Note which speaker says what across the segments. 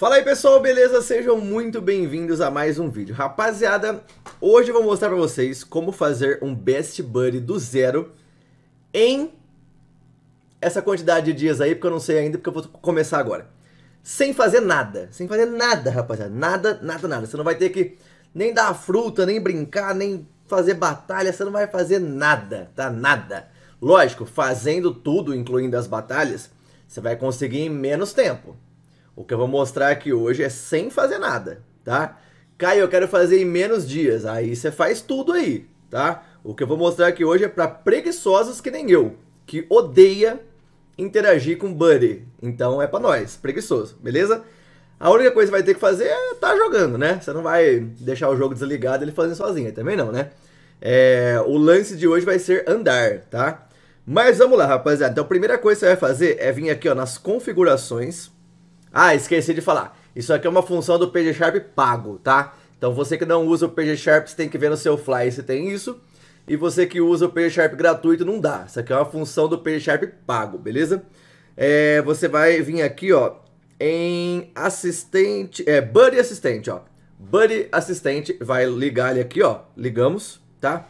Speaker 1: Fala aí pessoal, beleza? Sejam muito bem-vindos a mais um vídeo. Rapaziada, hoje eu vou mostrar pra vocês como fazer um Best Buddy do zero em essa quantidade de dias aí, porque eu não sei ainda, porque eu vou começar agora. Sem fazer nada, sem fazer nada, rapaziada, nada, nada, nada. Você não vai ter que nem dar fruta, nem brincar, nem fazer batalha, você não vai fazer nada, tá? Nada. Lógico, fazendo tudo, incluindo as batalhas, você vai conseguir em menos tempo, o que eu vou mostrar aqui hoje é sem fazer nada, tá? Caio, eu quero fazer em menos dias. Aí você faz tudo aí, tá? O que eu vou mostrar aqui hoje é para preguiçosos que nem eu, que odeia interagir com buddy. Então é para nós, preguiçoso, beleza? A única coisa que vai ter que fazer é estar tá jogando, né? Você não vai deixar o jogo desligado ele fazendo sozinho, também não, né? É, o lance de hoje vai ser andar, tá? Mas vamos lá, rapaziada. Então a primeira coisa que você vai fazer é vir aqui ó, nas configurações ah, esqueci de falar. Isso aqui é uma função do PG Sharp pago, tá? Então você que não usa o PG Sharp, você tem que ver no seu Fly se tem isso. E você que usa o PG Sharp gratuito, não dá. Isso aqui é uma função do PG Sharp pago, beleza? É, você vai vir aqui, ó, em assistente, é, Buddy Assistente, ó. Buddy Assistente, vai ligar ele aqui, ó, ligamos, tá?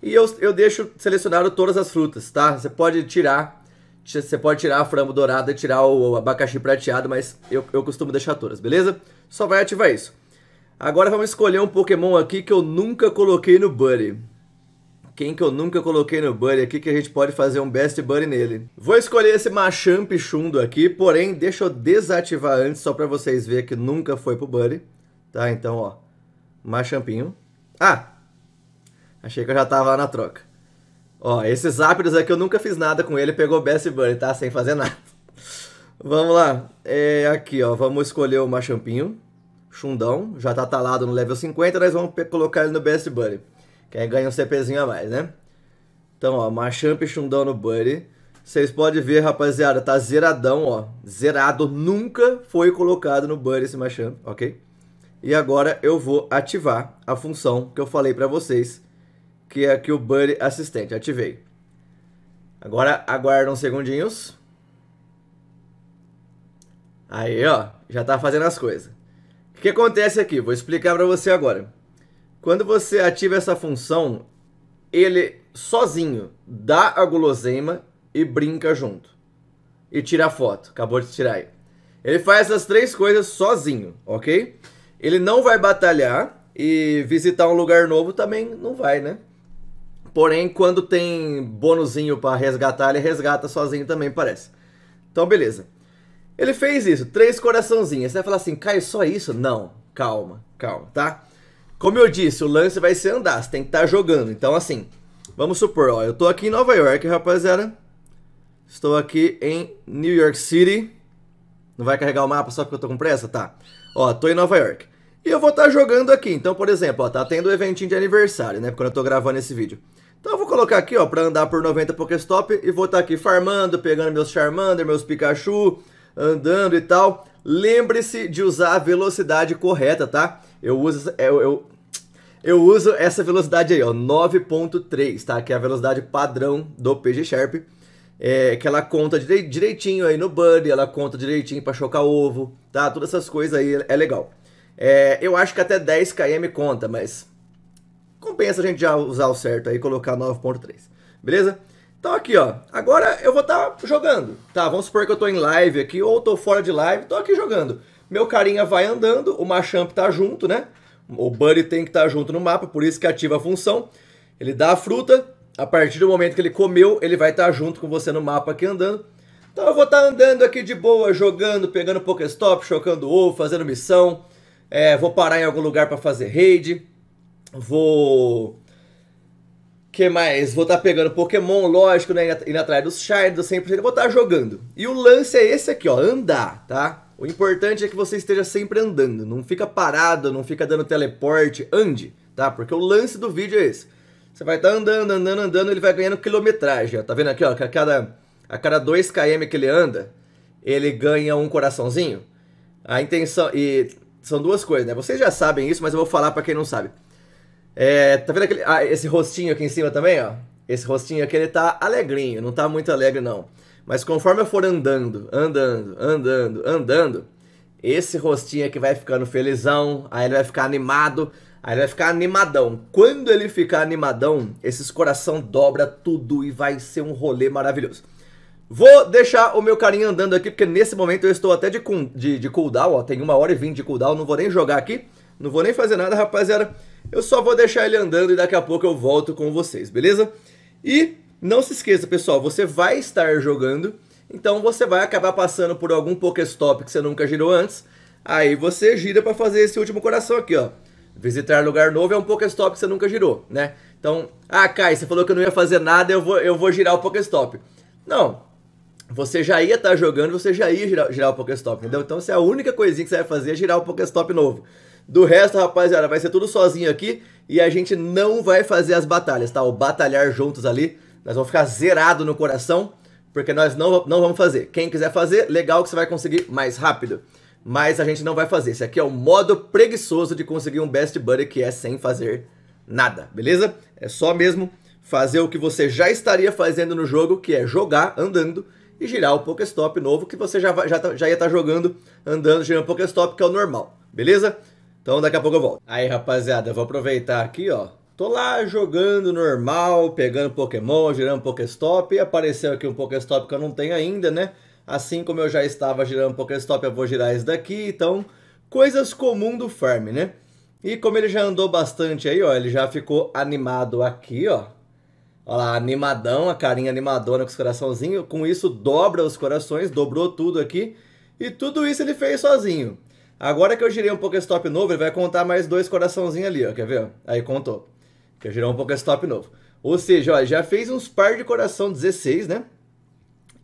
Speaker 1: E eu, eu deixo selecionado todas as frutas, tá? Você pode tirar você pode tirar a frango dourada, tirar o abacaxi prateado, mas eu, eu costumo deixar todas, beleza? Só vai ativar isso. Agora vamos escolher um Pokémon aqui que eu nunca coloquei no Buddy. Quem que eu nunca coloquei no Buddy aqui que a gente pode fazer um Best Buddy nele. Vou escolher esse Machamp Chundo aqui, porém, deixa eu desativar antes só pra vocês verem que nunca foi pro Buddy. Tá, então, ó. Machampinho. Ah! Achei que eu já tava na troca. Ó, esses Zapdos aqui é eu nunca fiz nada com ele, pegou Best Bunny, tá? Sem fazer nada. Vamos lá. É, aqui, ó, vamos escolher o Machampinho. Chundão, já tá talado no level 50, nós vamos colocar ele no Best Buddy. Que aí ganha um CPzinho a mais, né? Então, ó, Machamp e Chundão no Buddy. Vocês podem ver, rapaziada, tá zeradão, ó. Zerado, nunca foi colocado no Buddy esse Machamp, ok? E agora eu vou ativar a função que eu falei pra vocês que é aqui o Buddy Assistente. Ativei. Agora aguarda uns segundinhos. Aí, ó, já tá fazendo as coisas. O que acontece aqui? Vou explicar para você agora. Quando você ativa essa função, ele sozinho dá a guloseima e brinca junto. E tira a foto. Acabou de tirar aí. Ele faz essas três coisas sozinho, ok? Ele não vai batalhar e visitar um lugar novo também não vai, né? Porém, quando tem bônusinho para resgatar, ele resgata sozinho também, parece. Então, beleza. Ele fez isso, três coraçãozinhos. Você vai falar assim, Caio, só isso? Não, calma, calma, tá? Como eu disse, o lance vai ser andar, você tem que estar tá jogando. Então, assim, vamos supor, ó, eu tô aqui em Nova York, rapaziada. Estou aqui em New York City. Não vai carregar o mapa só porque eu tô com pressa? Tá. Ó, tô em Nova York. E eu vou estar tá jogando aqui. Então, por exemplo, ó, tá tendo um eventinho de aniversário, né? Quando eu tô gravando esse vídeo. Então eu vou colocar aqui, ó, pra andar por 90 Pokéstop e vou estar tá aqui farmando, pegando meus Charmander, meus Pikachu, andando e tal. Lembre-se de usar a velocidade correta, tá? Eu uso, eu, eu, eu uso essa velocidade aí, ó, 9.3, tá? Que é a velocidade padrão do PG Sharp. É, que ela conta direitinho aí no Buddy, ela conta direitinho pra chocar ovo, tá? Todas essas coisas aí é legal. É, eu acho que até 10 km conta, mas compensa a gente já usar o certo aí e colocar 9.3, beleza? Então aqui, ó, agora eu vou estar tá jogando, tá? Vamos supor que eu estou em live aqui ou estou fora de live, estou aqui jogando. Meu carinha vai andando, o Machamp tá junto, né? O Buddy tem que estar tá junto no mapa, por isso que ativa a função. Ele dá a fruta, a partir do momento que ele comeu, ele vai estar tá junto com você no mapa aqui andando. Então eu vou estar tá andando aqui de boa, jogando, pegando Pokéstop, chocando ovo, fazendo missão. É, vou parar em algum lugar para fazer raid. Vou. que mais? Vou estar tá pegando Pokémon, lógico, né? Indo atrás dos Shards, eu sempre vou estar tá jogando. E o lance é esse aqui, ó, andar, tá? O importante é que você esteja sempre andando, não fica parado, não fica dando teleporte, ande, tá? Porque o lance do vídeo é esse. Você vai estar tá andando, andando, andando, ele vai ganhando quilometragem, ó. Tá vendo aqui, ó, que a cada, a cada 2 km que ele anda, ele ganha um coraçãozinho. A intenção... e são duas coisas, né? Vocês já sabem isso, mas eu vou falar para quem não sabe. É, tá vendo aquele, ah, esse rostinho aqui em cima também, ó? Esse rostinho aqui, ele tá alegrinho, não tá muito alegre não. Mas conforme eu for andando, andando, andando, andando, esse rostinho aqui vai ficando felizão, aí ele vai ficar animado, aí ele vai ficar animadão. Quando ele ficar animadão, esses coração dobra tudo e vai ser um rolê maravilhoso. Vou deixar o meu carinha andando aqui, porque nesse momento eu estou até de, de, de cooldown, ó, tem uma hora e vinte de cooldown, não vou nem jogar aqui, não vou nem fazer nada, rapaziada. Eu só vou deixar ele andando e daqui a pouco eu volto com vocês, beleza? E não se esqueça, pessoal, você vai estar jogando, então você vai acabar passando por algum Pokéstop que você nunca girou antes. Aí você gira para fazer esse último coração aqui, ó. Visitar lugar novo é um Pokéstop que você nunca girou, né? Então, ah, Kai, você falou que eu não ia fazer nada, eu vou, eu vou girar o Pokéstop. Não, você já ia estar tá jogando, você já ia girar, girar o Pokéstop, entendeu? Então, se é a única coisinha que você vai fazer é girar o Pokéstop novo. Do resto, rapaziada, vai ser tudo sozinho aqui e a gente não vai fazer as batalhas, tá? O batalhar juntos ali, nós vamos ficar zerado no coração, porque nós não, não vamos fazer. Quem quiser fazer, legal que você vai conseguir mais rápido. Mas a gente não vai fazer. Esse aqui é o modo preguiçoso de conseguir um Best Buddy, que é sem fazer nada, beleza? É só mesmo fazer o que você já estaria fazendo no jogo, que é jogar andando e girar o Pokéstop novo, que você já, já, tá, já ia estar tá jogando andando, girando o Pokéstop, que é o normal, beleza? Então daqui a pouco eu volto. Aí, rapaziada, vou aproveitar aqui, ó. Tô lá jogando normal, pegando Pokémon, girando Pokéstop. E apareceu aqui um Pokéstop que eu não tenho ainda, né? Assim como eu já estava girando Pokéstop, eu vou girar esse daqui. Então, coisas comuns do farm, né? E como ele já andou bastante aí, ó, ele já ficou animado aqui, ó. Olha lá, animadão, a carinha animadona com os coraçãozinhos. Com isso, dobra os corações, dobrou tudo aqui. E tudo isso ele fez sozinho. Agora que eu girei um Pokéstop novo, ele vai contar mais dois coraçãozinhos ali, ó. Quer ver? Aí contou. Que eu girei um Pokéstop novo. Ou seja, ó, já fez uns par de coração 16, né?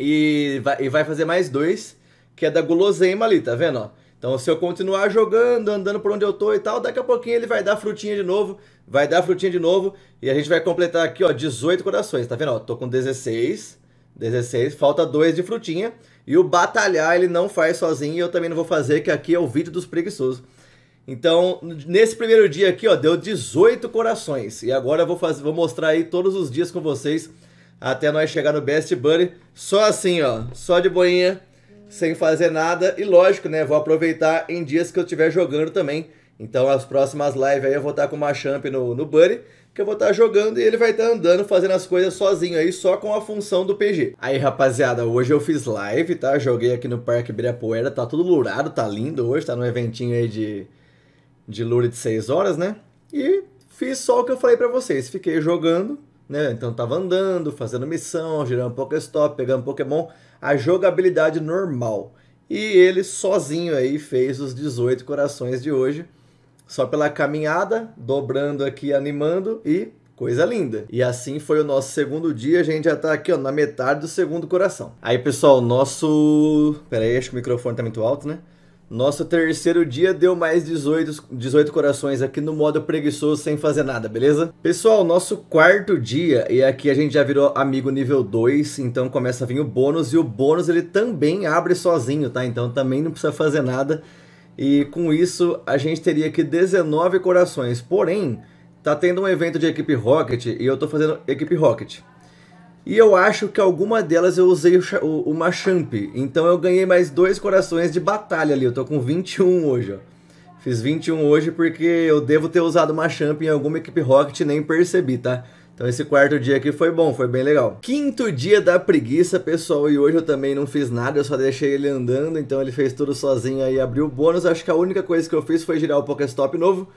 Speaker 1: E vai, e vai fazer mais dois, que é da guloseima ali, tá vendo? Ó? Então se eu continuar jogando, andando por onde eu tô e tal, daqui a pouquinho ele vai dar frutinha de novo, vai dar frutinha de novo. E a gente vai completar aqui, ó, 18 corações, tá vendo? Ó, tô com 16 16, falta dois de frutinha. E o batalhar ele não faz sozinho e eu também não vou fazer, que aqui é o vídeo dos preguiçosos. Então, nesse primeiro dia aqui, ó, deu 18 corações. E agora eu vou, fazer, vou mostrar aí todos os dias com vocês, até nós chegar no Best Bunny. Só assim, ó, só de boinha, sem fazer nada. E lógico, né, vou aproveitar em dias que eu estiver jogando também, então as próximas lives aí eu vou estar tá com uma champ no, no Buddy, que eu vou estar tá jogando e ele vai estar tá andando, fazendo as coisas sozinho aí, só com a função do PG. Aí, rapaziada, hoje eu fiz live, tá? Joguei aqui no Parque Ibirapuera, tá tudo lourado, tá lindo hoje, tá num eventinho aí de, de lure de 6 horas, né? E fiz só o que eu falei para vocês, fiquei jogando, né? Então tava andando, fazendo missão, girando Pokéstop, pegando Pokémon, a jogabilidade normal. E ele sozinho aí fez os 18 corações de hoje. Só pela caminhada, dobrando aqui, animando e Coisa linda. E assim foi o nosso segundo dia. A gente já tá aqui, ó, na metade do segundo coração. Aí, pessoal, nosso. Pera aí, acho que o microfone tá muito alto, né? Nosso terceiro dia deu mais 18, 18 corações aqui no modo preguiçoso sem fazer nada, beleza? Pessoal, nosso quarto dia, e aqui a gente já virou amigo nível 2, então começa a vir o bônus, e o bônus ele também abre sozinho, tá? Então também não precisa fazer nada. E com isso a gente teria aqui 19 corações. Porém, tá tendo um evento de equipe Rocket e eu tô fazendo equipe Rocket. E eu acho que alguma delas eu usei o, o, o Machamp. Então eu ganhei mais dois corações de batalha ali. Eu tô com 21 hoje, ó. Fiz 21 hoje porque eu devo ter usado Machamp em alguma equipe Rocket e nem percebi, tá? Então esse quarto dia aqui foi bom, foi bem legal. Quinto dia da preguiça, pessoal, e hoje eu também não fiz nada, eu só deixei ele andando, então ele fez tudo sozinho aí, abriu o bônus. Acho que a única coisa que eu fiz foi girar o Pokéstop novo.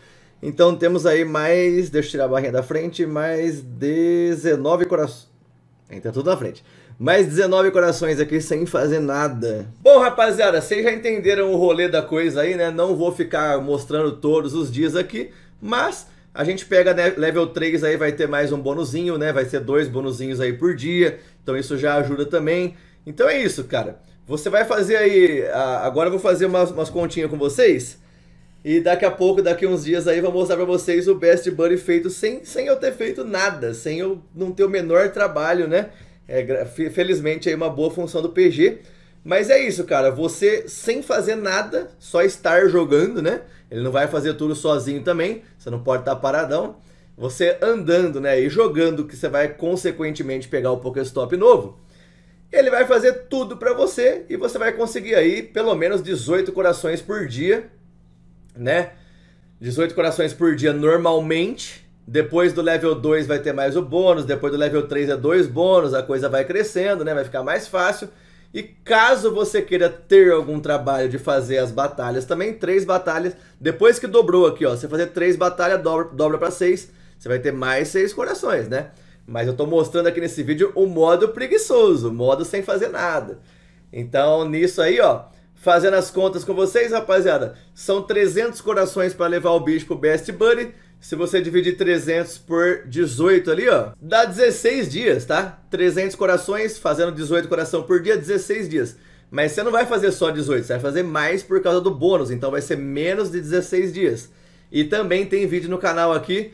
Speaker 1: Então temos aí mais, deixa eu tirar a barrinha da frente, mais 19 corações. Então tudo na frente. Mais 19 corações aqui sem fazer nada. Bom, rapaziada, vocês já entenderam o rolê da coisa aí, né? Não vou ficar mostrando todos os dias aqui, mas a gente pega né, level 3 aí, vai ter mais um bonuzinho, né? Vai ser dois bonuzinhos aí por dia. Então isso já ajuda também. Então é isso, cara. Você vai fazer aí. Agora eu vou fazer umas, umas continhas com vocês. E daqui a pouco, daqui uns dias aí, vou mostrar pra vocês o Best Buddy feito sem, sem eu ter feito nada, sem eu não ter o menor trabalho, né? É, felizmente aí é uma boa função do PG. Mas é isso, cara. Você sem fazer nada, só estar jogando, né? Ele não vai fazer tudo sozinho também. Você não pode estar paradão. Você andando, né? E jogando, que você vai consequentemente pegar o Pokéstop novo. Ele vai fazer tudo para você e você vai conseguir aí pelo menos 18 corações por dia, né? 18 corações por dia normalmente. Depois do level 2 vai ter mais o bônus, depois do level 3 é dois bônus, a coisa vai crescendo, né? Vai ficar mais fácil. E caso você queira ter algum trabalho de fazer as batalhas também, três batalhas, depois que dobrou aqui, ó, você fazer três batalhas, dobra, dobra para seis, você vai ter mais seis corações, né? Mas eu tô mostrando aqui nesse vídeo o modo preguiçoso, o modo sem fazer nada. Então, nisso aí, ó, fazendo as contas com vocês, rapaziada, são 300 corações para levar o bicho pro Best Buddy, se você dividir 300 por 18 ali, ó, dá 16 dias, tá? 300 corações fazendo 18 coração por dia, 16 dias. Mas você não vai fazer só 18, você vai fazer mais por causa do bônus, então vai ser menos de 16 dias. E também tem vídeo no canal aqui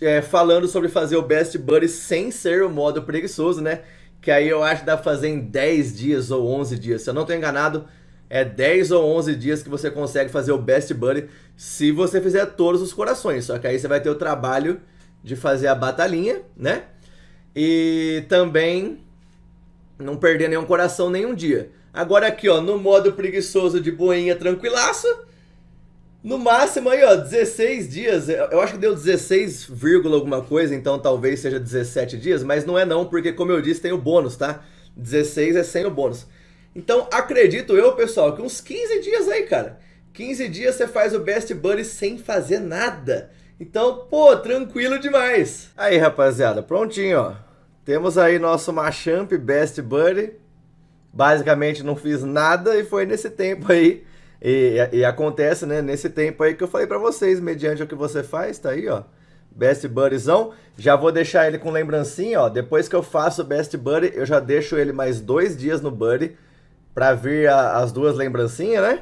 Speaker 1: é, falando sobre fazer o Best Buddy sem ser o modo preguiçoso, né? Que aí eu acho que dá pra fazer em 10 dias ou 11 dias, se eu não tô enganado. É 10 ou 11 dias que você consegue fazer o Best Buddy se você fizer todos os corações. Só que aí você vai ter o trabalho de fazer a batalhinha, né? E também não perder nenhum coração nenhum dia. Agora aqui, ó, no modo preguiçoso de boinha tranquilaço, no máximo aí, ó, 16 dias. Eu acho que deu 16, alguma coisa, então talvez seja 17 dias, mas não é não, porque como eu disse, tem o bônus, tá? 16 é sem o bônus. Então acredito eu, pessoal, que uns 15 dias aí, cara. 15 dias você faz o Best Buddy sem fazer nada. Então, pô, tranquilo demais. Aí, rapaziada, prontinho, ó. Temos aí nosso Machamp Best Buddy. Basicamente não fiz nada e foi nesse tempo aí. E, e acontece, né, nesse tempo aí que eu falei para vocês, mediante o que você faz, tá aí, ó. Best Buddyzão. Já vou deixar ele com lembrancinha, ó. Depois que eu faço o Best Buddy, eu já deixo ele mais dois dias no Buddy para vir a, as duas lembrancinhas, né?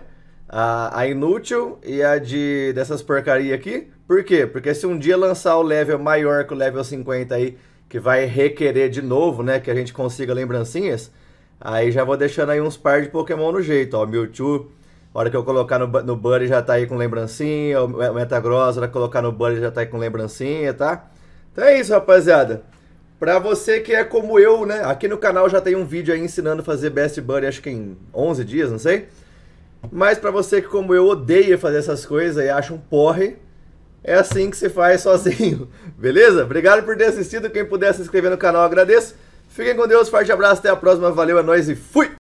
Speaker 1: A, a, inútil e a de dessas porcaria aqui. Por quê? Porque se um dia lançar o level maior que o level 50 aí, que vai requerer de novo, né, que a gente consiga lembrancinhas, aí já vou deixando aí uns par de Pokémon no jeito, ó, Mewtwo, a hora que eu colocar no, no Buddy já tá aí com lembrancinha, o Metagross, a hora que eu colocar no Buddy já tá aí com lembrancinha, tá? Então é isso, rapaziada. Pra você que é como eu, né? Aqui no canal já tem um vídeo aí ensinando a fazer Best Buddy, acho que em 11 dias, não sei. Mas pra você que como eu odeia fazer essas coisas e acha um porre, é assim que se faz sozinho, beleza? Obrigado por ter assistido, quem puder se inscrever no canal agradeço. Fiquem com Deus, forte abraço, até a próxima, valeu, é nóis e fui!